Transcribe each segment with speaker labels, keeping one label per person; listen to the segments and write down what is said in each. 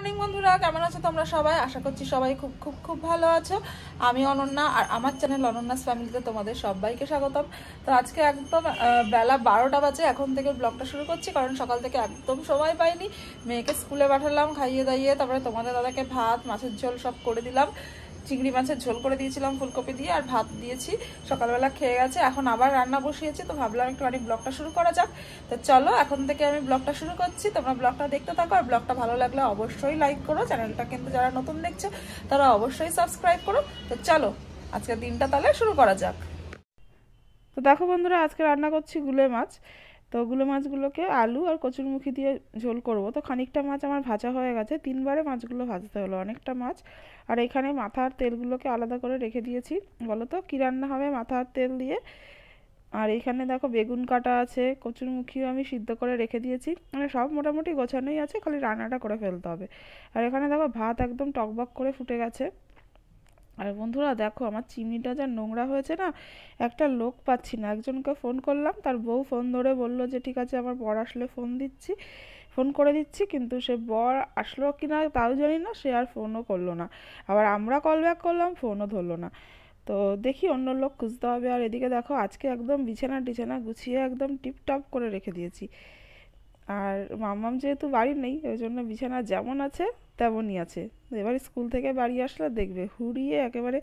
Speaker 1: Morning বন্ধুরা কেমন আছো তোমরা সবাই আশা করছি সবাই খুব খুব খুব ভালো আছো আমি অনন্যা আর আমার চ্যানেল অনন্যাস ফ্যামিলিতে তোমাদের সবাইকে স্বাগতম তো আজকে একদম বেলা বারোটা বাজে এখন থেকে ব্লগটা শুরু করছি কারণ সকাল থেকে একদম সময় পাইনি মেয়েকে স্কুলে পাঠালাম খাইয়ে দাইয়ে তারপরে তোমাদের দাদাকে ভাত মাছের ঝোল সব করে দিলাম চিংড়ি মাছের ঝোল করে দিয়েছিলাম ফুলকপি দিয়ে আর ভাত দিয়েছি সকালবেলা খেয়ে গেছে এখন আবার রান্না বসিয়েছি তো ভাবলাম একটুখানি ব্লগটা শুরু করা যাক তো চলো এখন থেকে আমি ব্লগটা শুরু করছি তোমরা ব্লগটা দেখতে থাকো আর ব্লগটা ভালো লাগলে অবশ্যই লাইক করো চ্যানেলটা কিন্তু যারা নতুন দেখছো তারা অবশ্যই সাবস্ক্রাইব করো তো চলো আজকের দিনটা তাহলে শুরু করা যাক তো দেখো বন্ধুরা আজকে রান্না করছি গুলে মাছ তো ওগুলো মাছগুলোকে আলু আর কচুরমুখি দিয়ে ঝোল করব তো খানিকটা মাছ আমার ভাজা হয়ে গেছে তিনবারে মাছগুলো ভাজতে হলো অনেকটা মাছ আর এখানে মাথার তেলগুলোকে আলাদা করে রেখে দিয়েছি বলো তো কী রান্না হবে মাথার তেল দিয়ে আর এখানে দেখো বেগুন কাটা আছে কচুরমুখিও আমি সিদ্ধ করে রেখে দিয়েছি মানে সব মোটামুটি গোছানোই আছে খালি রান্নাটা করে ফেলতে হবে আর এখানে দেখো ভাত একদম টকবক করে ফুটে গেছে আর বন্ধুরা দেখো আমার চিমনিটা যা নোংরা হয়েছে না একটা লোক পাচ্ছি না একজনকে ফোন করলাম তার বউ ফোন ধরে বলল যে ঠিক আছে আমার বর আসলে ফোন দিচ্ছি ফোন করে দিচ্ছি কিন্তু সে বর আসলো কি না তাও জানি না সে আর ফোনও করলো না আবার আমরা কল ব্যাক করলাম ফোনও ধরলো না তো দেখি অন্য লোক খুঁজতে হবে আর এদিকে দেখো আজকে একদম বিছানা টিছানা গুছিয়ে একদম টিপটপ করে রেখে দিয়েছি আর মামাম যেহেতু বাড়ি নেই ওই জন্য বিছানা যেমন আছে তেমনই আছে এবারে স্কুল থেকে বাড়ি আসলে দেখবে হুড়িয়ে একেবারে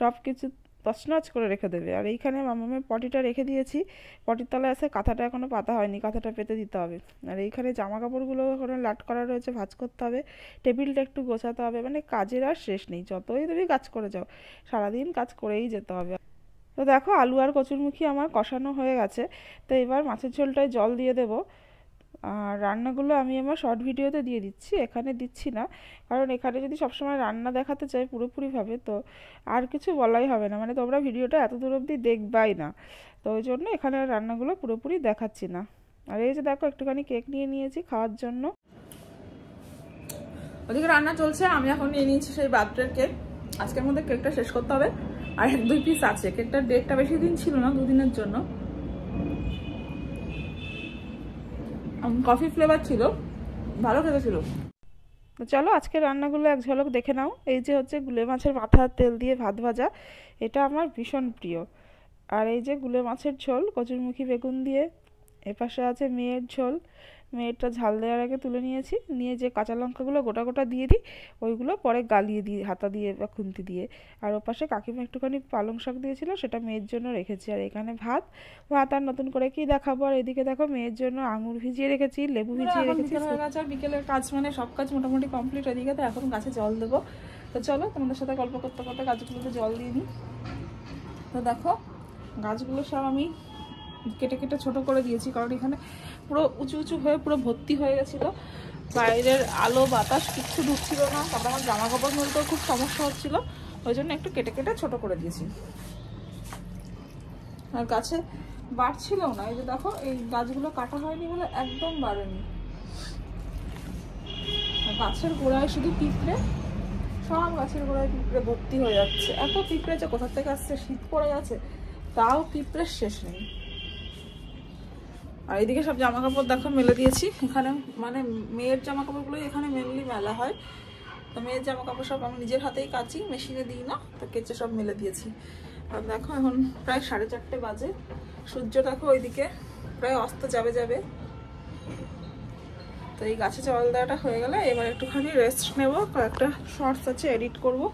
Speaker 1: সব কিছু তছনছ করে রেখে দেবে আর এইখানে মামামের পটিটা রেখে দিয়েছি পটির তলায় আছে কাঁথাটা এখনও পাতা হয়নি কাঁথাটা পেতে দিতে হবে আর এইখানে জামা কাপড়গুলো ওখানে লাট করা রয়েছে ভাজ করতে হবে টেবিলটা একটু গোছাতে হবে মানে কাজের আর শেষ নেই যতই তুমি কাজ করে যাও সারাদিন কাজ করেই যেতে হবে তো দেখো আলু আর কচুরমুখী আমার কষানো হয়ে গেছে তো এবার মাছের ঝোলটায় জল দিয়ে দেবো আর রান্নাগুলো আমি আমার শর্ট ভিডিওতে দিয়ে দিচ্ছি এখানে দিচ্ছি না কারণ এখানে যদি সবসময় রান্না দেখাতে চাই পুরোপুরিভাবে তো আর কিছু বলাই হবে না মানে তোমরা ভিডিওটা এত দূর অবধি দেখবাই না তো ওই জন্য এখানে রান্নাগুলো পুরোপুরি দেখাচ্ছি না আর এই যে দেখো একটুখানি কেক নিয়ে নিয়েছি খাওয়ার জন্য ওদিকে রান্না চলছে আমি এখন নিয়ে নিয়েছি সেই বার্থডের কেক আজকের মধ্যে কেকটা শেষ করতে হবে আর এক দুই পিস আছে কেকটার ডেটটা বেশি দিন ছিল না দুদিনের জন্য কফি ফ্লেভার ছিল ভালো খেতে ছিল চলো আজকে রান্নাগুলো এক ঝলক দেখে নাও এই যে হচ্ছে গুলে মাছের মাথা তেল দিয়ে ভাত ভাজা এটা আমার ভীষণ প্রিয় আর এই যে গুলে মাছের ঝোল কচুরমুখী বেগুন দিয়ে এপাশে আছে মেয়ের ঝোল মেয়েটা ঝাল দেওয়ার আগে তুলে নিয়েছি নিয়ে যে কাঁচা লঙ্কাগুলো গোটা গোটা দিয়ে দিই ওইগুলো পরে গালিয়ে দিই হাতা দিয়ে বা খুন্তি দিয়ে আর ওপাশে কাকিমা একটুখানি পালং শাক দিয়েছিল সেটা মেয়ের জন্য রেখেছি আর এখানে ভাত ভাত আর নতুন করে কি দেখাবো আর এদিকে দেখো মেয়ের জন্য আঙুর ভিজিয়ে রেখেছি লেবু ভিজিয়ে রেখেছি আর বিকেলের কাজ মানে সব কাজ মোটামুটি কমপ্লিট হয়ে তো এখন গাছে জল দেবো তো চলো তোমাদের সাথে গল্প করতে করতে গাছগুলোতে জল দিয়ে নিই তো দেখো গাছগুলো সব আমি কেটে কেটে ছোট করে দিয়েছি কারণ এখানে পুরো উঁচু উঁচু হয়ে পুরো ভর্তি হয়ে গেছিলো বাইরের আলো বাতাস কিচ্ছু ঢুকছিল না তারপর আমার জামা কাপড় ধরতেও খুব সমস্যা হচ্ছিলো ওই জন্য একটু কেটে কেটে ছোট করে দিয়েছি আর গাছে বাড়ছিল না এই যে দেখো এই গাছগুলো কাটা হয়নি বলে একদম বাড়েনি গাছের গোড়ায় শুধু পিঁপড়ে সব গাছের গোড়ায় পিঁপড়ে ভর্তি হয়ে যাচ্ছে এত পিঁপড়ে যে কোথা থেকে আসছে শীত পড়ে গেছে তাও পিঁপড়ের শেষ নেই আর এদিকে সব জামা কাপড় দেখো মেলে দিয়েছি এখানে মানে মেয়ের জামা কাপড়গুলোই এখানে মেনলি মেলা হয় তো মেয়ের জামা কাপড় সব আমি নিজের হাতেই কাচি মেশিনে দিই না তো কেচে সব মেলে দিয়েছি আর দেখো এখন প্রায় সাড়ে চারটে বাজে সূর্য দেখো ওইদিকে প্রায় অস্ত যাবে যাবে তো এই গাছে জল দেওয়াটা হয়ে গেলে এবার একটুখানি রেস্ট নেবো কয়েকটা শর্টস আছে এডিট করবো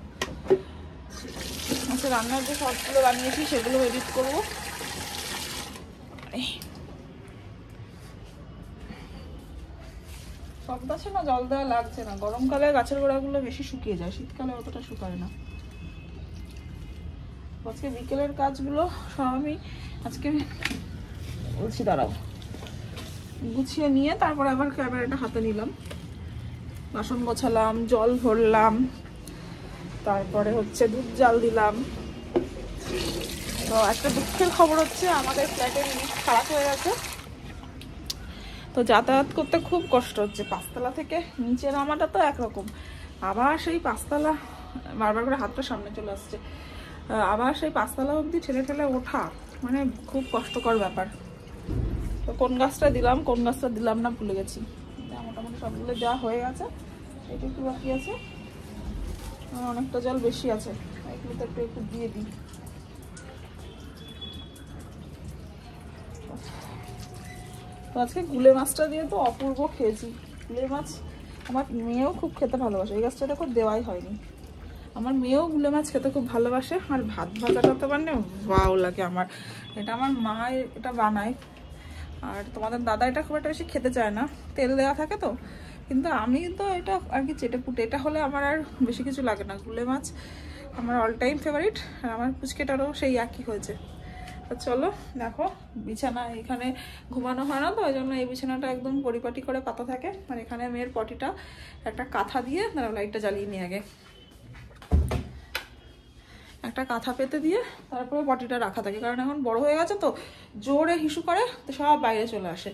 Speaker 1: আচ্ছা রান্নার যে শর্টসগুলো বানিয়েছি সেগুলো এডিট করবো সব গাছে না জল দেওয়া লাগছে না গরমকালে গাছের গোড়াগুলো বেশি শুকিয়ে যায় শীতকালে অতটা শুকায় না আজকে বিকেলের কাজগুলো সব আমি আজকে বলছি দাঁড়াও গুছিয়ে নিয়ে তারপর আবার ক্যামেরাটা হাতে নিলাম বাসন গোছালাম জল ভরলাম তারপরে হচ্ছে দুধ জাল দিলাম তো একটা দুঃখের খবর হচ্ছে আমাদের ফ্ল্যাটের জিনিস খারাপ হয়ে গেছে তো যাতায়াত করতে খুব কষ্ট হচ্ছে পাঁচতলা থেকে নিচে নামাটা তো একরকম আবার সেই পাঁচতলা বারবার করে হাতটা সামনে চলে আসছে আবার সেই পাঁচতলা অবধি ছেলে ঠেলে ওঠা মানে খুব কষ্টকর ব্যাপার তো কোন গাছটা দিলাম কোন গাছটা দিলাম না ভুলে গেছি মোটামুটি সবগুলো যা হয়ে গেছে একটু বাকি আছে অনেকটা জল বেশি আছে এগুলোতে একটু একটু দিয়ে দিই আজকে গুলে মাছটা দিয়ে তো অপূর্ব খেয়েছি গুলে মাছ আমার মেয়েও খুব খেতে ভালোবাসে এই গাছটা দেখো দেওয়াই হয়নি আমার মেয়েও গুলে মাছ খেতে খুব ভালোবাসে আর ভাত ভাজাটা তো মানে ভাও লাগে আমার এটা আমার মা এটা বানায় আর তোমাদের দাদা এটা খুব একটা বেশি খেতে চায় না তেল দেওয়া থাকে তো কিন্তু আমি তো এটা আর কি চেটে পুটে এটা হলে আমার আর বেশি কিছু লাগে না গুলে মাছ আমার অল টাইম ফেভারিট আর আমার পুচকেটারও সেই একই হয়েছে চলো দেখো বিছানা এখানে ঘুমানো হয় না তো ওই জন্য এই বিছানাটা একদম পরিপাটি করে পাতা থাকে আর এখানে মেয়ের পটিটা একটা কাঁথা দিয়ে তারা লাইটটা জ্বালিয়ে নিয়ে আগে একটা কাঁথা পেতে দিয়ে তারপরে পটিটা রাখা থাকে কারণ এখন বড় হয়ে গেছে তো জোরে হিসু করে তো সব বাইরে চলে আসে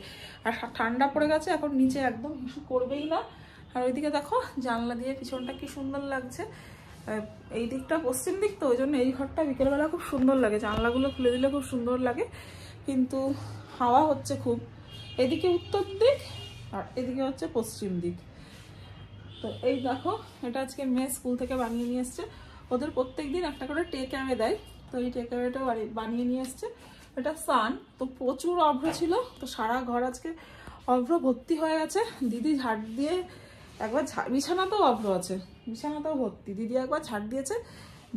Speaker 1: আর ঠান্ডা পড়ে গেছে এখন নিচে একদম হিসু করবেই না আর ওইদিকে দেখো জানলা দিয়ে পিছনটা কি সুন্দর লাগছে এই দিকটা পশ্চিম দিক তো ওই জন্য এই ঘরটা বিকেলবেলা খুব সুন্দর লাগে জানলাগুলো খুলে দিলে খুব সুন্দর লাগে কিন্তু হাওয়া হচ্ছে খুব এদিকে উত্তর দিক আর এদিকে হচ্ছে পশ্চিম দিক তো এই দেখো এটা আজকে মেয়ে স্কুল থেকে বানিয়ে নিয়ে এসছে ওদের প্রত্যেক দিন একটা করে টেক অ্যাওয়ে দেয় তো এই টেক অ্যাওয়েটাও বানিয়ে নিয়ে এসছে এটা সান তো প্রচুর অভ্র ছিল তো সারা ঘর আজকে অভ্র ভর্তি হয়ে গেছে দিদি ঝাড় দিয়ে একবার বিছানাতেও অভ্র আছে বিছানাতেও ভর্তি দিদি একবার ছাড় দিয়েছে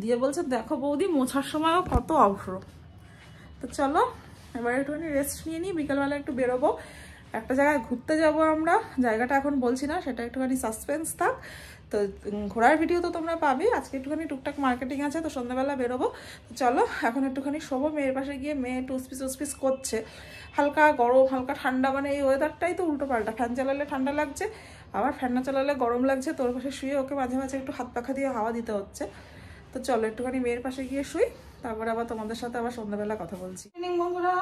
Speaker 1: দিয়ে বলছে দেখো বৌদি মোছার সময়ও কত অভ্র তো চলো এবার একটুখানি রেস্ট নিয়ে নিই বিকেলবেলা একটু বেরোবো একটা জায়গায় ঘুরতে যাব আমরা জায়গাটা এখন বলছি না সেটা একটুখানি সাসপেন্স থাক তো ঘোরার ভিডিও তো তোমরা পাবে আজকে একটুখানি টুকটাক মার্কেটিং আছে তো সন্ধ্যাবেলা বেরোবো তো চলো এখন একটুখানি শোবো মেয়ের পাশে গিয়ে মেয়ে টুসপিস উসপিস করছে হালকা গরম হালকা ঠান্ডা মানে এই ওয়েদারটাই তো উল্টো পাল্টা ফ্যান চালালে ঠান্ডা লাগছে আবার ফ্যানটা চালালে গরম লাগছে তোর পাশে শুয়ে ওকে মাঝে মাঝে একটু হাত পাখা দিয়ে হাওয়া দিতে হচ্ছে তো চলো একটুখানি মেয়ের পাশে গিয়ে শুই তারপর আবার তোমাদের সাথে আবার সন্ধ্যাবেলা কথা বলছি বন্ধুরা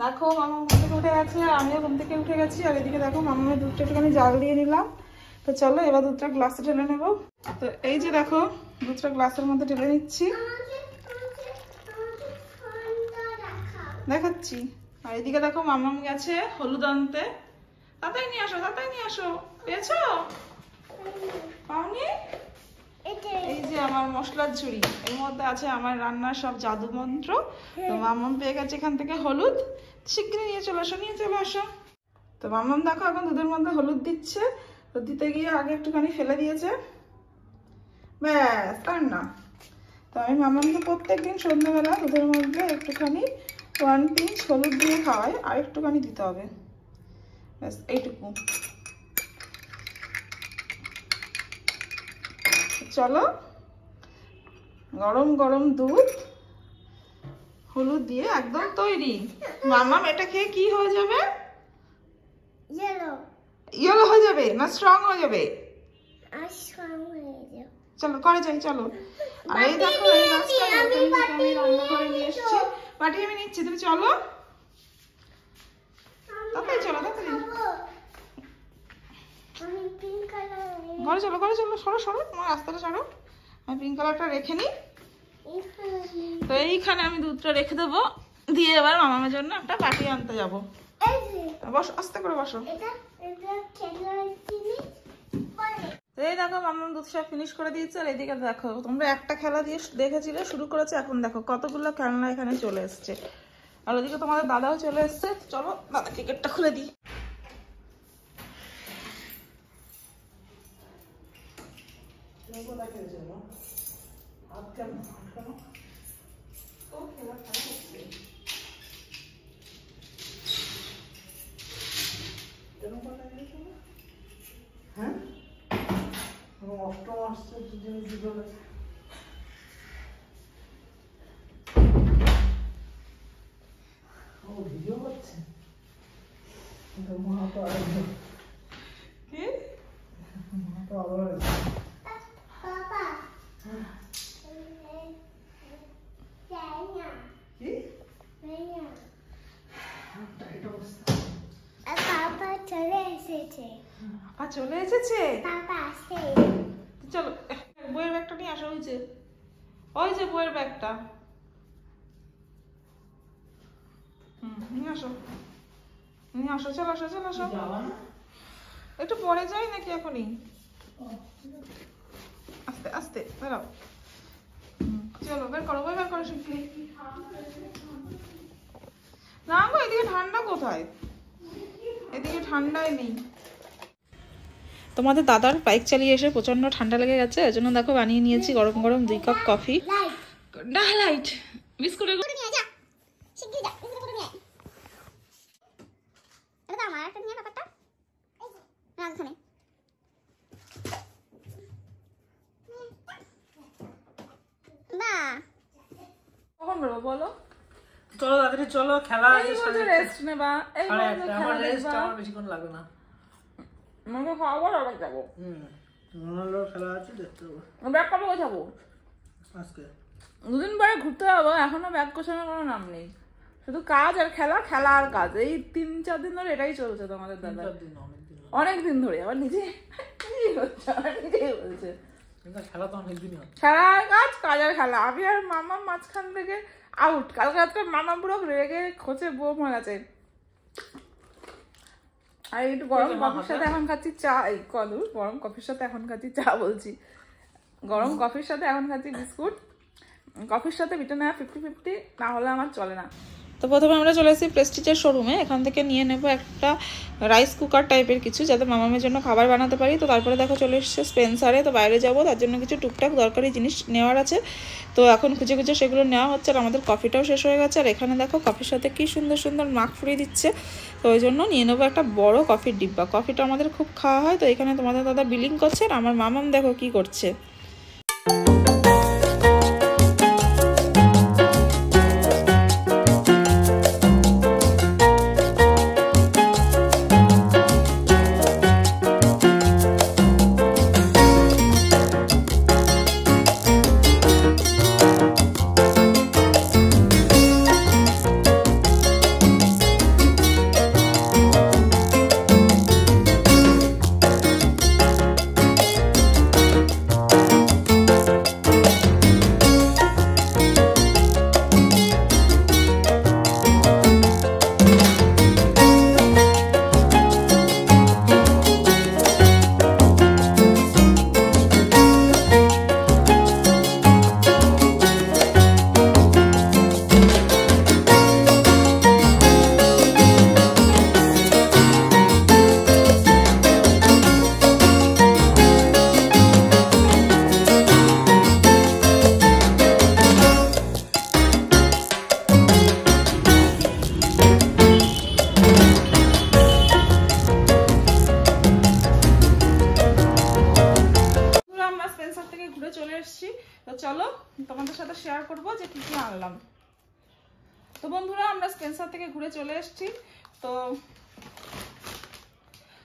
Speaker 1: দেখো মামা থেকে উঠে গেছে আমিও ঘুম থেকে উঠে গেছি আর এদিকে দেখো মামামের দুধটা একটুখানি জাল দিয়ে নিলাম তো চলো এবার দুধটা গ্লাসে ঢেলে নেব তো এই যে দেখো দুধটা গ্লাসের মধ্যে ঢেলে নিচ্ছি দেখাচ্ছি আর এদিকে দেখো মামাম গেছে হলুদ আনতে তাতাই নিয়ে আসো তাতাই নিয়ে আসো পেয়েছো পাওনি এই যে আমার মশলার ঝুড়ি এর মধ্যে আছে আমার রান্নার সব জাদু মন্ত্র তো হ্যাঁ। মামাম পেয়ে গেছে এখান থেকে হলুদ শীঘ্রই নিয়ে চলে আসো নিয়ে চলে আসো তো মামাম দেখো এখন দুধের মধ্যে হলুদ দিচ্ছে তো দিতে গিয়ে আগে একটুখানি ফেলে দিয়েছে ব্যাস তার না তো আমি প্রত্যেকদিন সন্ধ্যাবেলা দুধের মধ্যে একটুখানি ওয়ান পিঞ্চ হলুদ দিয়ে খাওয়াই আর একটুখানি দিতে হবে ব্যাস এইটুকু চলো গরম গরম দুধ হলুদ দিয়ে একদম তৈরি মামা এটা খেয়ে কি হয়ে যাবে ইয়েলো হয়ে যাবে না স্ট্রং হয়ে যাবে চলো করে যাই চলো আর দেখো নিয়ে এসেছি আমি নিচ্ছি তুমি চলো তাড়াতাড়ি চলো তাড়াতাড়ি আমি পিঙ্ক কালার ঘরে চলো ঘরে চলো সরো সরো তোমার রাস্তাটা সরো আমি পিঙ্ক কালারটা রেখে নিই তো এইখানে আমি দুধটা রেখে দেবো দিয়ে এবার মামামের জন্য একটা বাটি আনতে যাবো বসো আস্তে করে বসো এই দেখো মামাম দুধ সব ফিনিশ করে দিয়েছে আর এদিকে দেখো তোমরা একটা খেলা দিয়ে দেখেছিলে শুরু করেছে এখন দেখো কতগুলো খেলনা এখানে চলে এসছে আর ওদিকে তোমাদের দাদাও চলে এসছে চলো দাদা টিকিটটা খুলে দিই কেমন লাগে যেন হাত কেন হ্যাঁ অষ্টম আশ্চর্য জিনিস পাপা চলে এসেছে পাপা আসে চলো বইয়ের ব্যাগটা নিয়ে আসো ওই যে ওই যে বইয়ের ব্যাগটা হুম নিয়ে আসো নিয়ে আসো চলো আসো চলো আসো একটু পরে যাই নাকি এখনই আস্তে আস্তে দাঁড়াও চলো বের করো বই বের করো শিখলি না গো এদিকে ঠান্ডা কোথায় এদিকে ঠান্ডায় নেই তোমাদের দাদার বাইক চালিয়ে এসে প্রচণ্ড ঠান্ডা লেগে গেছে ওই জন্য দেখো বানিয়ে নিয়েছি গরম গরম দুই কাপ কফি বলো চলো দাদা চলো খেলা রেস্ট নেবা এই রেস্ট আমার বেশিক্ষণ লাগবে না মোমো মানে খাওয়াবো হ্যাঁ, আবার যাবো হুম রোনাল্ডোর খেলা আছে দেখতে হবে ব্যাগ কবে কোথাবো আজকে দুদিন পরে ঘুরতে যাবো এখনো ব্যাগ কোষানোর কোনো নাম নেই শুধু কাজ আর খেলা খেলা আর কাজ এই তিন চার দিন ধরে এটাই চলছে তোমাদের দাদা অনেক দিন ধরে আবার নিজে নিজেই খেলা আর কাজ কাজ আর খেলা আমি আর মামা মাঝখান থেকে আউট কালকে রাত্রে মামা পুরো রেগে খোঁচে বোম মারা যায় আর একটু গরম কফির সাথে এখন খাচ্ছি চা এই কদর গরম কফির সাথে এখন খাচ্ছি চা বলছি গরম কফির সাথে এখন খাচ্ছি বিস্কুট কফির সাথে বিটা নেওয়া ফিফটি ফিফটি না হলে আমার চলে না তো প্রথমে আমরা চলে আসি প্রেস্টিজের শোরুমে এখান থেকে নিয়ে নেব একটা রাইস কুকার টাইপের কিছু যাতে মামামের জন্য খাবার বানাতে পারি তো তারপরে দেখো চলে এসছে স্পেন্সারে তো বাইরে যাব তার জন্য কিছু টুকটাক দরকারি জিনিস নেওয়ার আছে তো এখন খুঁজে খুঁজে সেগুলো নেওয়া হচ্ছে আর আমাদের কফিটাও শেষ হয়ে গেছে আর এখানে দেখো কফির সাথে কি সুন্দর সুন্দর মাখ ফুরিয়ে দিচ্ছে তো ওই জন্য নিয়ে নেবো একটা বড় কফির ডিব্বা কফিটা আমাদের খুব খাওয়া হয় তো এখানে তোমাদের দাদা বিলিং করছে আর আমার মামাম দেখো কি করছে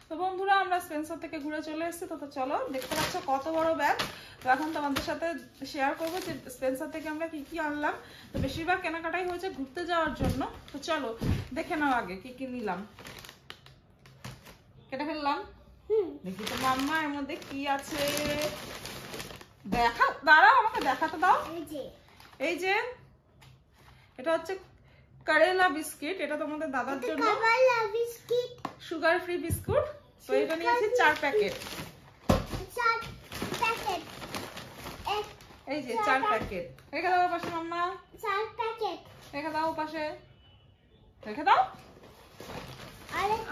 Speaker 1: তো বন্ধুরা আমরা স্পেন্সার থেকে ঘুরে চলে এসেছি তো চলো দেখতে পাচ্ছ কত বড় ব্যাগ তো এখন তোমাদের সাথে শেয়ার করবো যে স্পেন্সার থেকে আমরা কি কি আনলাম তো বেশিরভাগ কেনাকাটাই হয়েছে ঘুরতে যাওয়ার জন্য তো চলো দেখে নাও আগে কি কি নিলাম কেটে ফেললাম দেখি তো মাম্মা এর মধ্যে কি আছে দেখা দাঁড়াও আমাকে দেখাতে দাও এই যে এটা হচ্ছে কারেলা বিস্কিট এটা তোমাদের দাদার জন্য সুগার ফ্রি বিস্কুট তো এটা নিয়েছি চার প্যাকেট এই যে চার প্যাকেট রেখে দাও পাশে মাম্মা প্যাকেট রেখে দাও পাশে রেখে দাও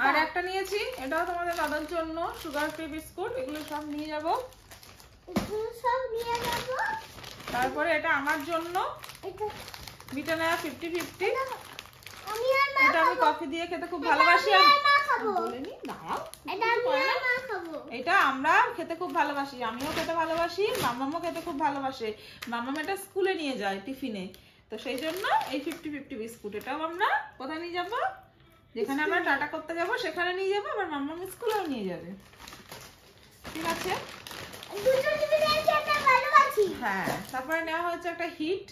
Speaker 1: আর একটা নিয়েছি এটাও তোমাদের দাদার জন্য সুগার ফ্রি বিস্কুট এগুলো সব নিয়ে যাব সব নিয়ে যাব তারপরে এটা আমার জন্য এটা মিটানা ফিফটি ফিফটি এটা আমি কফি দিয়ে খেতে খুব ভালোবাসি এটা আমরা খেতে খুব ভালোবাসি আমিও খেতে ভালোবাসি মামামও খেতে খুব ভালোবাসে মামাম এটা স্কুলে নিয়ে যায় টিফিনে তো সেই জন্য এই ফিফটি ফিফটি বিস্কুট এটাও আমরা কোথায় নিয়ে যাবো যেখানে আমরা টাটা করতে যাব সেখানে নিয়ে যাবো আবার মাম্মা স্কুলেও নিয়ে যাবে ঠিক আছে হ্যাঁ তারপরে নেওয়া হচ্ছে একটা হিট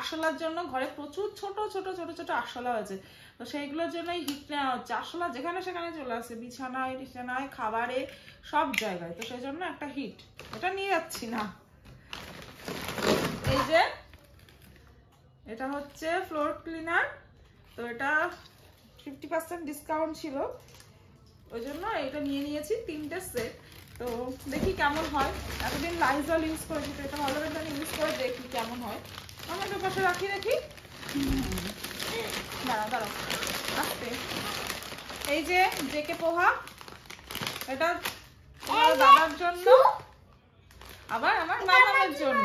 Speaker 1: আশলার জন্য ঘরে প্রচুর ছোট ছোট ছোট ছোট আশলা হয়েছে তো সেইগুলোর জন্যই হিট নেওয়া হচ্ছে আশলা যেখানে সেখানে চলে আসছে বিছানায় বিছানায় খাবারে সব জায়গায় তো সেই জন্য একটা হিট এটা নিয়ে যাচ্ছি না এই যে এটা হচ্ছে ফ্লোর ক্লিনার তো এটা ফিফটি পার্সেন্ট ডিসকাউন্ট ছিল ওই জন্য এটা নিয়ে নিয়েছি তিনটে সেট তো দেখি কেমন হয় এতদিন লাইজল ইউজ করেছি তো এটা ভালো ইউজ করে দেখি কেমন হয় আমার পাশে রাখি রাখি দাঁড়াও দাঁড়াও আসতে এই যে জেকে পোহা এটা তোমার দাদার জন্য আবার আমার জন্য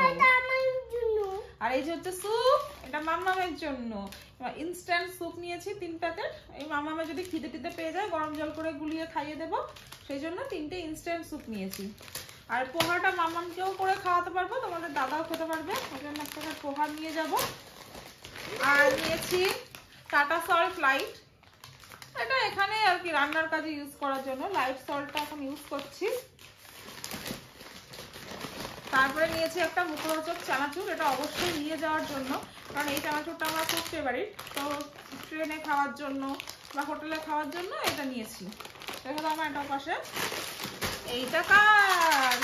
Speaker 1: আর এই যে হচ্ছে স্যুপ এটা মামামের জন্য ইনস্ট্যান্ট স্যুপ নিয়েছি তিন প্যাকেট এই মামামে যদি খিদে টিদে পেয়ে যায় গরম জল করে গুলিয়ে খাইয়ে দেবো সেই জন্য তিনটে ইনস্ট্যান্ট স্যুপ নিয়েছি আর পোহাটা মামামকেও করে খাওয়াতে পারবো তোমাদের দাদাও খেতে পারবে ওই জন্য একটা পোহা নিয়ে যাব আর নিয়েছি টাটা সল্ট লাইট এটা এখানে আর কি রান্নার কাজে ইউজ করার জন্য লাইট সল্টটা এখন ইউজ করছি তারপরে নিয়েছি একটা মুখরোচক চানাচুর এটা অবশ্যই নিয়ে যাওয়ার জন্য কারণ এই চানাচুরটা আমার খুব ফেভারিট তো ট্রেনে খাওয়ার জন্য বা হোটেলে খাওয়ার জন্য এটা নিয়েছি সেগুলো আমার এটা পাশে এইটা কার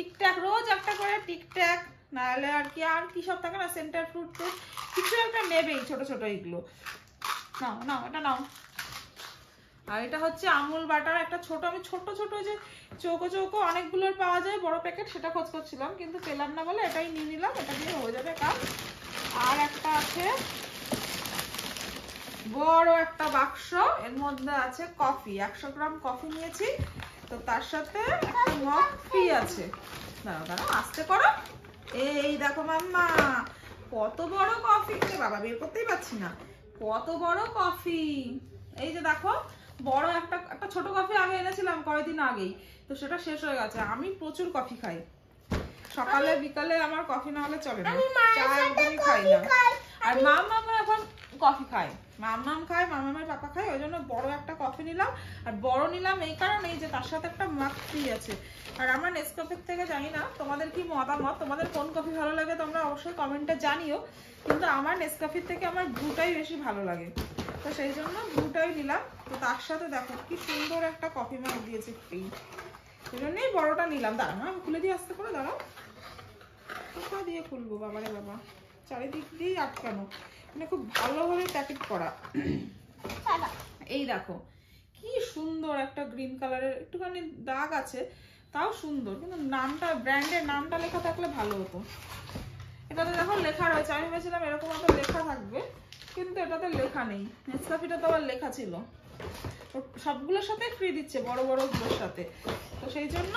Speaker 1: এটা রোজ একটা করে আর কি আর কি সব থাকে না সেন্টার ফ্রুট কিছু একটা ছোট ছোট নাও নাও এটা নাও আর এটা হচ্ছে আমুল বাটার একটা ছোট আমি ছোট ছোট যে চৌকো চৌকো অনেকগুলোর পাওয়া যায় বড় প্যাকেট সেটা খোঁজ করছিলাম কিন্তু পেলাম না বলে এটাই নিয়ে নিলাম এটা দিয়ে হয়ে যাবে কাজ আর একটা আছে বড় একটা বাক্স এর মধ্যে আছে কফি একশো গ্রাম কফি নিয়েছি তো তার সাথে একটা আছে দাঁড়াও দাঁড়াও আস্তে করো এই দেখো মাম্মা কত বড় কফি বাবা বের করতেই পারছি না কত বড় কফি এই যে দেখো বড় একটা একটা ছোট কফি আমি এনেছিলাম কয়েকদিন আগেই তো সেটা শেষ হয়ে গেছে আমি প্রচুর কফি খাই সকালে বিকালে আমার কফি না হলে চলে না চা একদমই খাই না আর মা মামা এখন কফি খায় মামনাম খায় মামামের পাপা খায় ওই জন্য বড় একটা কফি নিলাম আর বড় নিলাম এই কারণেই যে তার সাথে একটা মাক ফ্রি আছে আর আমরা নেসকফির থেকে জানি না তোমাদের কি মতামত তোমাদের কোন কফি ভালো লাগে তোমরা অবশ্যই কমেন্টে জানিও কিন্তু আমার নেসকফির থেকে আমার ব্রুটাই বেশি ভালো লাগে তো সেই জন্য ব্রুটাই নিলাম তো তার সাথে দেখো কি সুন্দর একটা কফি মাক দিয়েছে ফ্রি সেই জন্যই বড়টা নিলাম দাঁড়া আমি হ্যাঁ, খুলে দিয়ে আসতে পারো দাঁড়াও কোথা দিয়ে খুলবো বাবারে বাবা চারিদিক দিয়েই আটকানো মানে খুব ভালোভাবে প্যাকেট করা এই দেখো কি সুন্দর একটা গ্রিন কালারের একটুখানি দাগ আছে তাও সুন্দর কিন্তু নামটা ব্র্যান্ডের নামটা লেখা থাকলে ভালো হতো এটাতে দেখো লেখা রয়েছে আমি ভেবেছিলাম এরকম একটা লেখা থাকবে কিন্তু এটাতে লেখা নেই নেসকাফিটা তো আবার লেখা ছিল সবগুলোর সাথে ফ্রি দিচ্ছে বড় বড় গুলোর সাথে তো সেই জন্য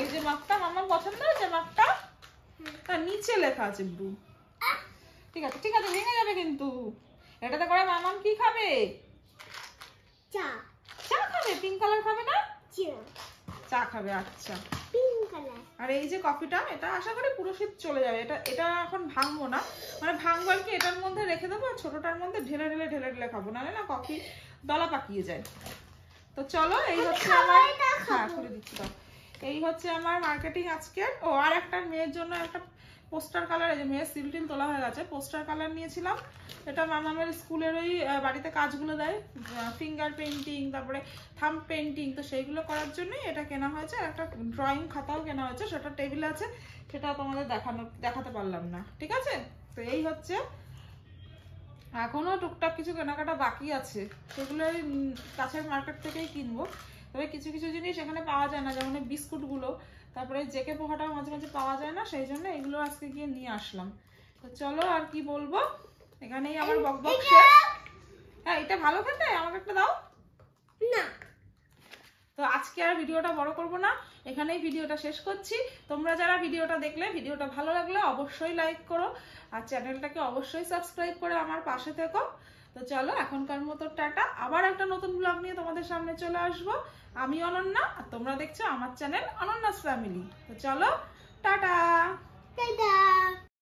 Speaker 1: এই যে মাপটা আমার পছন্দ হয়েছে মাপটা তার নিচে লেখা আছে ব্লু ঠিক আছে ঠিক আছে ভেঙে যাবে কিন্তু এটাতে করে মামাম কি খাবে চা চা খাবে পিঙ্ক কালার খাবে না চা খাবে আচ্ছা আর এই যে কফিটা এটা আশা করি পুরো শীত চলে যাবে এটা এটা এখন ভাঙবো না মানে ভাঙবো আর কি এটার মধ্যে রেখে দেবো আর ছোটটার মধ্যে ঢেলে ঢেলে ঢেলে ঢেলে খাবো নাহলে না কফি দলা পাকিয়ে যায় তো চলো এই হচ্ছে আমার হ্যাঁ করে দিচ্ছি এই হচ্ছে আমার মার্কেটিং আজকের ও আর একটা মেয়ের জন্য একটা পোস্টার কালার এই যে মেয়ের সিলটিল তোলা হয়ে গেছে পোস্টার কালার নিয়েছিলাম এটা মামামের স্কুলের ওই বাড়িতে কাজগুলো দেয় ফিঙ্গার পেন্টিং তারপরে থাম পেন্টিং তো সেইগুলো করার জন্যই এটা কেনা হয়েছে আর একটা ড্রয়িং খাতাও কেনা হয়েছে সেটা টেবিল আছে সেটা তোমাদের দেখানো দেখাতে পারলাম না ঠিক আছে তো এই হচ্ছে এখনও টুকটাক কিছু কেনাকাটা বাকি আছে সেগুলো কাছের মার্কেট থেকেই কিনবো তবে কিছু কিছু জিনিস এখানে পাওয়া যায় না যেমন বিস্কুট গুলো তারপরে জেকে পোহাটা মাঝে মাঝে পাওয়া যায় না সেই জন্য এগুলো আজকে গিয়ে নিয়ে আসলাম তো চলো আর কি বলবো এখানেই আমার বক বক হ্যাঁ এটা ভালো খেতে আমাকে একটা দাও না তো আজকে আর ভিডিওটা বড় করব না এখানেই ভিডিওটা শেষ করছি তোমরা যারা ভিডিওটা দেখলে ভিডিওটা ভালো লাগলে অবশ্যই লাইক করো আর চ্যানেলটাকে অবশ্যই সাবস্ক্রাইব করে আমার পাশে থেকো তো চলো এখনকার মতো টাটা আবার একটা নতুন ব্লগ নিয়ে তোমাদের সামনে চলে আসবো আমি অনন্যা আর তোমরা দেখছো আমার চ্যানেল অনন্যাস ফ্যামিলি তো চলো টাটা টাটা